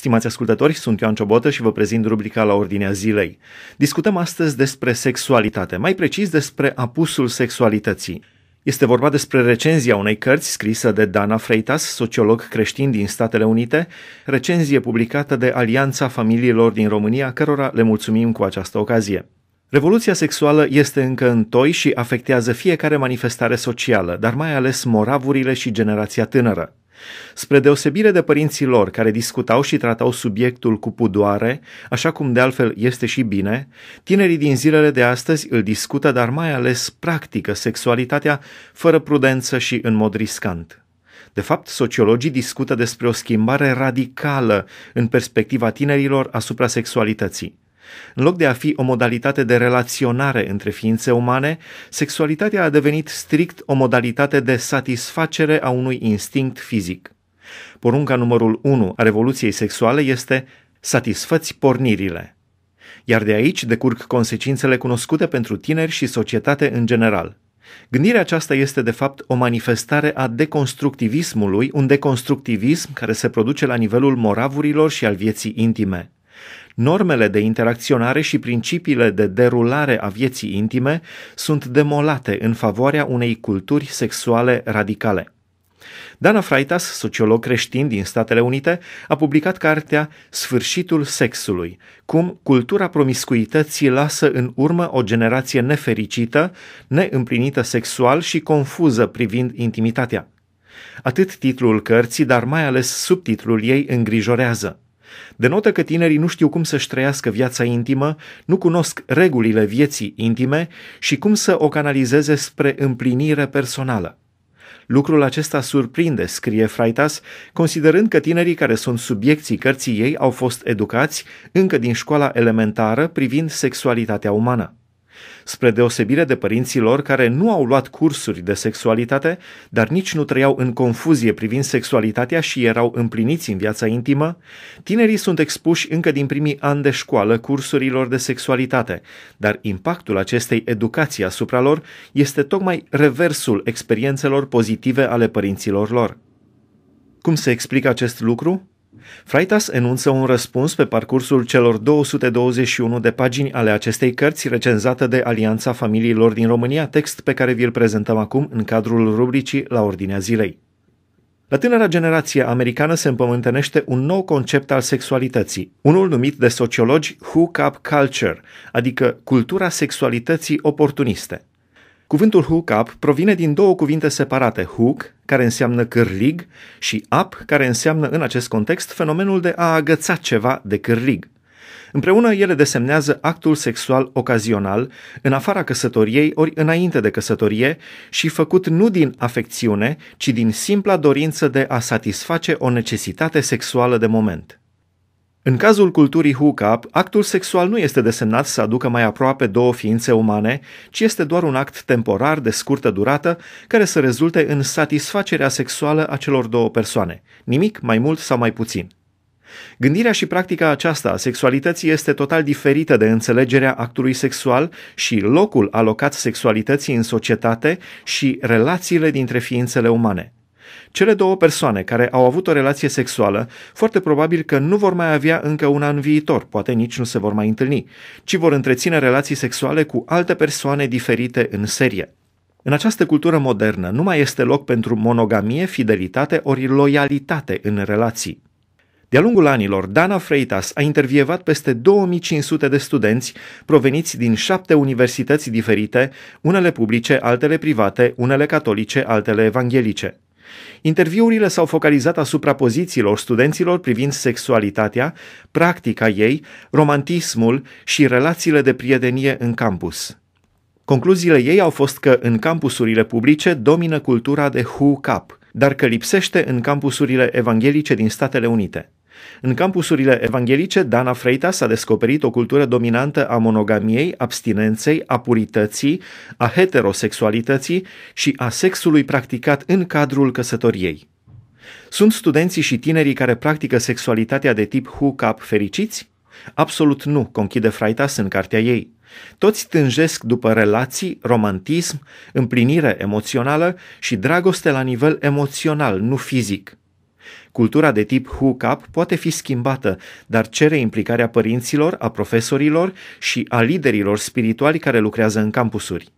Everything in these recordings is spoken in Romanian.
Stimați ascultători, sunt Ioan Ciobotă și vă prezint rubrica la ordinea zilei. Discutăm astăzi despre sexualitate, mai precis despre apusul sexualității. Este vorba despre recenzia unei cărți scrisă de Dana Freitas, sociolog creștin din Statele Unite, recenzie publicată de Alianța Familiilor din România, cărora le mulțumim cu această ocazie. Revoluția sexuală este încă în toi și afectează fiecare manifestare socială, dar mai ales moravurile și generația tânără. Spre deosebire de părinții lor, care discutau și tratau subiectul cu pudoare, așa cum de altfel este și bine, tinerii din zilele de astăzi îl discută, dar mai ales practică sexualitatea fără prudență și în mod riscant. De fapt, sociologii discută despre o schimbare radicală în perspectiva tinerilor asupra sexualității. În loc de a fi o modalitate de relaționare între ființe umane, sexualitatea a devenit strict o modalitate de satisfacere a unui instinct fizic. Porunca numărul 1 a revoluției sexuale este satisfăți pornirile. Iar de aici decurg consecințele cunoscute pentru tineri și societate în general. Gândirea aceasta este de fapt o manifestare a deconstructivismului, un deconstructivism care se produce la nivelul moravurilor și al vieții intime. Normele de interacționare și principiile de derulare a vieții intime sunt demolate în favoarea unei culturi sexuale radicale. Dana Freitas, sociolog creștin din Statele Unite, a publicat cartea Sfârșitul sexului, cum cultura promiscuității lasă în urmă o generație nefericită, neîmplinită sexual și confuză privind intimitatea. Atât titlul cărții, dar mai ales subtitlul ei îngrijorează. Denotă că tinerii nu știu cum să-și trăiască viața intimă, nu cunosc regulile vieții intime și cum să o canalizeze spre împlinire personală. Lucrul acesta surprinde, scrie Freitas, considerând că tinerii care sunt subiecții cărții ei au fost educați încă din școala elementară privind sexualitatea umană spre deosebire de părinții lor care nu au luat cursuri de sexualitate, dar nici nu trăiau în confuzie privind sexualitatea și erau împliniți în viața intimă, tinerii sunt expuși încă din primii ani de școală cursurilor de sexualitate, dar impactul acestei educații asupra lor este tocmai reversul experiențelor pozitive ale părinților lor. Cum se explică acest lucru? Freitas enunță un răspuns pe parcursul celor 221 de pagini ale acestei cărți recenzată de Alianța Familiilor din România, text pe care vi-l prezentăm acum în cadrul rubricii La Ordinea Zilei. La tânăra generație americană se împământenește un nou concept al sexualității, unul numit de sociologi hook-up culture, adică cultura sexualității oportuniste. Cuvântul hook up provine din două cuvinte separate, hook, care înseamnă cârlig, și up, care înseamnă în acest context fenomenul de a agăța ceva de cârlig. Împreună ele desemnează actul sexual ocazional, în afara căsătoriei ori înainte de căsătorie și făcut nu din afecțiune, ci din simpla dorință de a satisface o necesitate sexuală de moment. În cazul culturii hookup, actul sexual nu este desemnat să aducă mai aproape două ființe umane, ci este doar un act temporar de scurtă durată care să rezulte în satisfacerea sexuală a celor două persoane, nimic mai mult sau mai puțin. Gândirea și practica aceasta a sexualității este total diferită de înțelegerea actului sexual și locul alocat sexualității în societate și relațiile dintre ființele umane. Cele două persoane care au avut o relație sexuală, foarte probabil că nu vor mai avea încă un în viitor, poate nici nu se vor mai întâlni, ci vor întreține relații sexuale cu alte persoane diferite în serie. În această cultură modernă nu mai este loc pentru monogamie, fidelitate ori loialitate în relații. De-a lungul anilor, Dana Freitas a intervievat peste 2500 de studenți proveniți din șapte universități diferite, unele publice, altele private, unele catolice, altele evanghelice. Interviurile s-au focalizat asupra pozițiilor studenților privind sexualitatea, practica ei, romantismul și relațiile de prietenie în campus. Concluziile ei au fost că în campusurile publice domină cultura de who-cap, dar că lipsește în campusurile evanghelice din Statele Unite. În campusurile evanghelice, Dana Freitas a descoperit o cultură dominantă a monogamiei, abstinenței, a purității, a heterosexualității și a sexului practicat în cadrul căsătoriei. Sunt studenții și tinerii care practică sexualitatea de tip hook-up fericiți? Absolut nu, conchide Freitas în cartea ei. Toți tânjesc după relații, romantism, împlinire emoțională și dragoste la nivel emoțional, nu fizic – Cultura de tip hook-up poate fi schimbată, dar cere implicarea părinților, a profesorilor și a liderilor spirituali care lucrează în campusuri.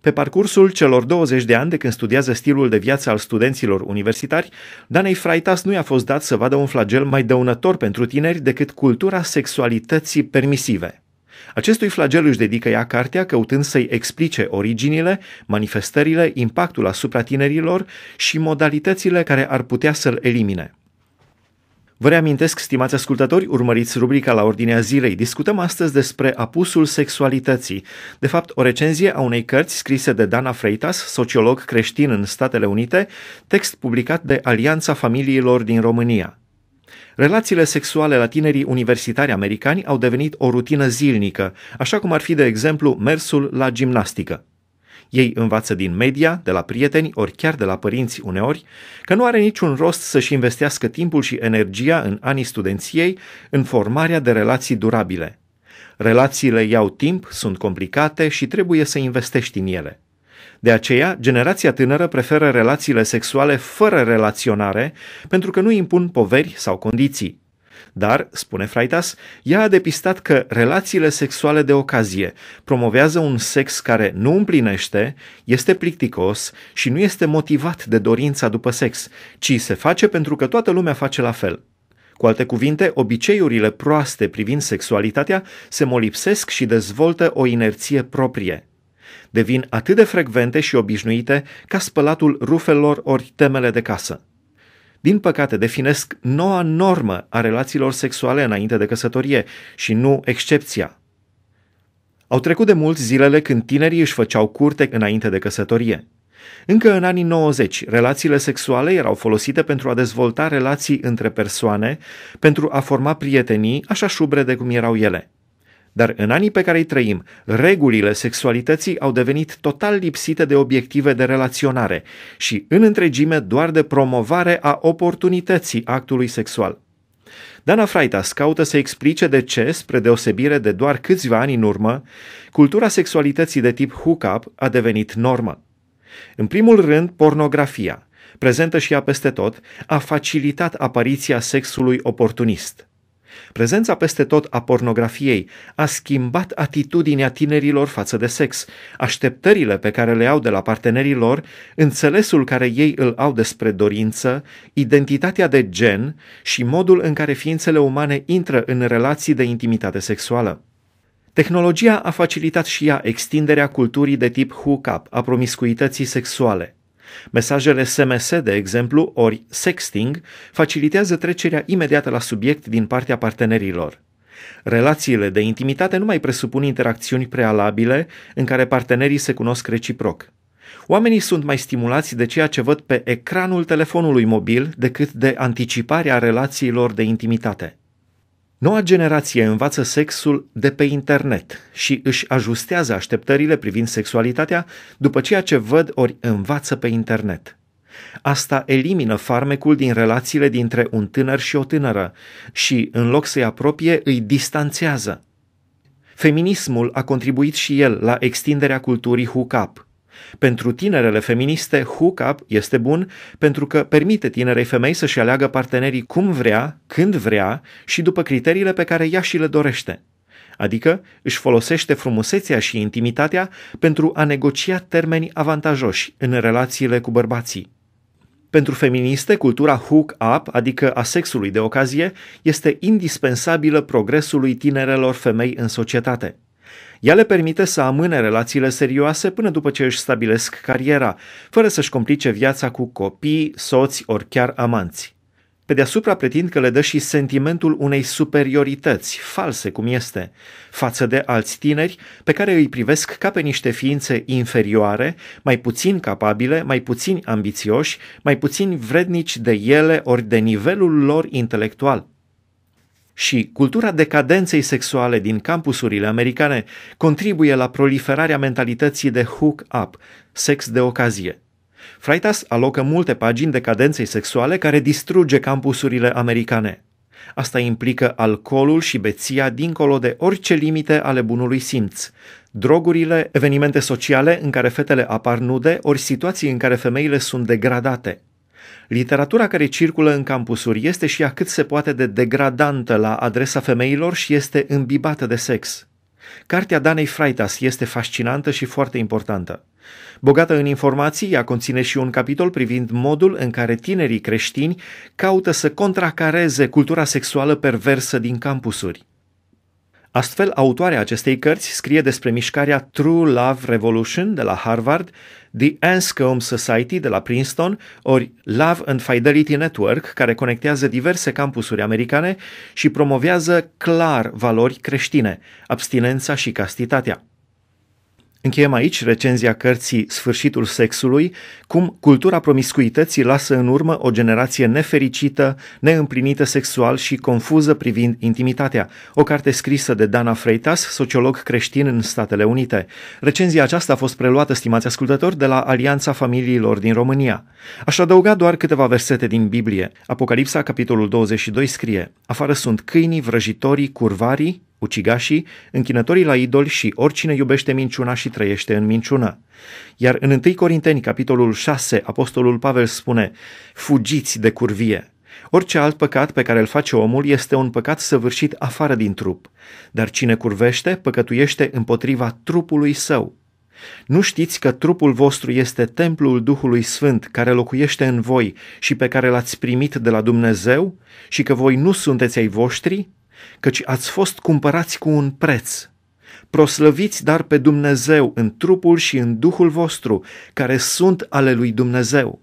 Pe parcursul celor 20 de ani de când studiază stilul de viață al studenților universitari, Danei Freitas nu i-a fost dat să vadă un flagel mai dăunător pentru tineri decât cultura sexualității permisive. Acestui flagel își dedică ea cartea căutând să-i explice originile, manifestările, impactul asupra tinerilor și modalitățile care ar putea să-l elimine. Vă reamintesc, stimați ascultători, urmăriți rubrica la ordinea zilei. Discutăm astăzi despre apusul sexualității. De fapt, o recenzie a unei cărți scrise de Dana Freitas, sociolog creștin în Statele Unite, text publicat de Alianța Familiilor din România. Relațiile sexuale la tinerii universitari americani au devenit o rutină zilnică, așa cum ar fi, de exemplu, mersul la gimnastică. Ei învață din media, de la prieteni, ori chiar de la părinți uneori, că nu are niciun rost să-și investească timpul și energia în anii studenției în formarea de relații durabile. Relațiile iau timp, sunt complicate și trebuie să investești în ele. De aceea, generația tânără preferă relațiile sexuale fără relaționare pentru că nu impun poveri sau condiții. Dar, spune Freitas, ea a depistat că relațiile sexuale de ocazie promovează un sex care nu împlinește, este plicticos și nu este motivat de dorința după sex, ci se face pentru că toată lumea face la fel. Cu alte cuvinte, obiceiurile proaste privind sexualitatea se molipsesc și dezvoltă o inerție proprie devin atât de frecvente și obișnuite ca spălatul rufelor ori temele de casă. Din păcate, definesc noua normă a relațiilor sexuale înainte de căsătorie și nu excepția. Au trecut de mult zilele când tinerii își făceau curte înainte de căsătorie. Încă în anii 90, relațiile sexuale erau folosite pentru a dezvolta relații între persoane, pentru a forma prietenii, așa de cum erau ele – dar în anii pe care îi trăim, regulile sexualității au devenit total lipsite de obiective de relaționare și în întregime doar de promovare a oportunității actului sexual. Dana Freitas caută să explice de ce, spre deosebire de doar câțiva ani în urmă, cultura sexualității de tip hookup a devenit normă. În primul rând, pornografia, prezentă și ea peste tot, a facilitat apariția sexului oportunist – Prezența peste tot a pornografiei a schimbat atitudinea tinerilor față de sex, așteptările pe care le au de la partenerii lor, înțelesul care ei îl au despre dorință, identitatea de gen și modul în care ființele umane intră în relații de intimitate sexuală. Tehnologia a facilitat și ea extinderea culturii de tip hook-up, a promiscuității sexuale. Mesajele SMS, de exemplu, ori sexting, facilitează trecerea imediată la subiect din partea partenerilor. Relațiile de intimitate nu mai presupun interacțiuni prealabile în care partenerii se cunosc reciproc. Oamenii sunt mai stimulați de ceea ce văd pe ecranul telefonului mobil decât de anticiparea relațiilor de intimitate. Noua generație învață sexul de pe internet și își ajustează așteptările privind sexualitatea după ceea ce văd ori învață pe internet. Asta elimină farmecul din relațiile dintre un tânăr și o tânără și, în loc să-i apropie, îi distanțează. Feminismul a contribuit și el la extinderea culturii hookup, pentru tinerele feministe, hook up este bun pentru că permite tinerei femei să-și aleagă partenerii cum vrea, când vrea și după criteriile pe care ea și le dorește. Adică își folosește frumusețea și intimitatea pentru a negocia termeni avantajoși în relațiile cu bărbații. Pentru feministe, cultura hook-up, adică a sexului de ocazie, este indispensabilă progresului tinerelor femei în societate – ea le permite să amâne relațiile serioase până după ce își stabilesc cariera, fără să-și complice viața cu copii, soți ori chiar amanți. Pe deasupra pretind că le dă și sentimentul unei superiorități, false cum este, față de alți tineri pe care îi privesc ca pe niște ființe inferioare, mai puțin capabile, mai puțin ambițioși, mai puțin vrednici de ele ori de nivelul lor intelectual și cultura decadenței sexuale din campusurile americane contribuie la proliferarea mentalității de hook-up, sex de ocazie. Freitas alocă multe pagini decadenței sexuale care distruge campusurile americane. Asta implică alcoolul și beția dincolo de orice limite ale bunului simț, drogurile, evenimente sociale în care fetele apar nude, ori situații în care femeile sunt degradate – Literatura care circulă în campusuri este și ea cât se poate de degradantă la adresa femeilor și este îmbibată de sex. Cartea Danei Freitas este fascinantă și foarte importantă. Bogată în informații, ea conține și un capitol privind modul în care tinerii creștini caută să contracareze cultura sexuală perversă din campusuri. Astfel, autoarea acestei cărți scrie despre mișcarea True Love Revolution de la Harvard, The Anscombe Society de la Princeton, ori Love and Fidelity Network, care conectează diverse campusuri americane și promovează clar valori creștine, abstinența și castitatea. Încheiem aici recenzia cărții Sfârșitul sexului, cum cultura promiscuității lasă în urmă o generație nefericită, neîmplinită sexual și confuză privind intimitatea. O carte scrisă de Dana Freitas, sociolog creștin în Statele Unite. Recenzia aceasta a fost preluată, stimați ascultători, de la Alianța Familiilor din România. Aș adăuga doar câteva versete din Biblie. Apocalipsa, capitolul 22, scrie Afară sunt câinii, vrăjitorii, curvarii, ucigașii, închinătorii la idoli și oricine iubește minciuna și trăiește în minciună. Iar în 1 Corinteni, capitolul 6, apostolul Pavel spune, fugiți de curvie. Orice alt păcat pe care îl face omul este un păcat săvârșit afară din trup, dar cine curvește, păcătuiește împotriva trupului său. Nu știți că trupul vostru este templul Duhului Sfânt care locuiește în voi și pe care l-ați primit de la Dumnezeu și că voi nu sunteți ai voștri căci ați fost cumpărați cu un preț. Proslăviți dar pe Dumnezeu în trupul și în duhul vostru, care sunt ale lui Dumnezeu.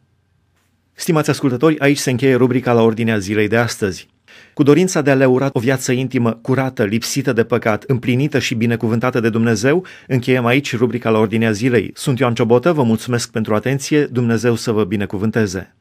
Stimați ascultători, aici se încheie rubrica la ordinea zilei de astăzi. Cu dorința de a le ura o viață intimă, curată, lipsită de păcat, împlinită și binecuvântată de Dumnezeu, încheiem aici rubrica la ordinea zilei. Sunt Ioan Ciobotă, vă mulțumesc pentru atenție, Dumnezeu să vă binecuvânteze!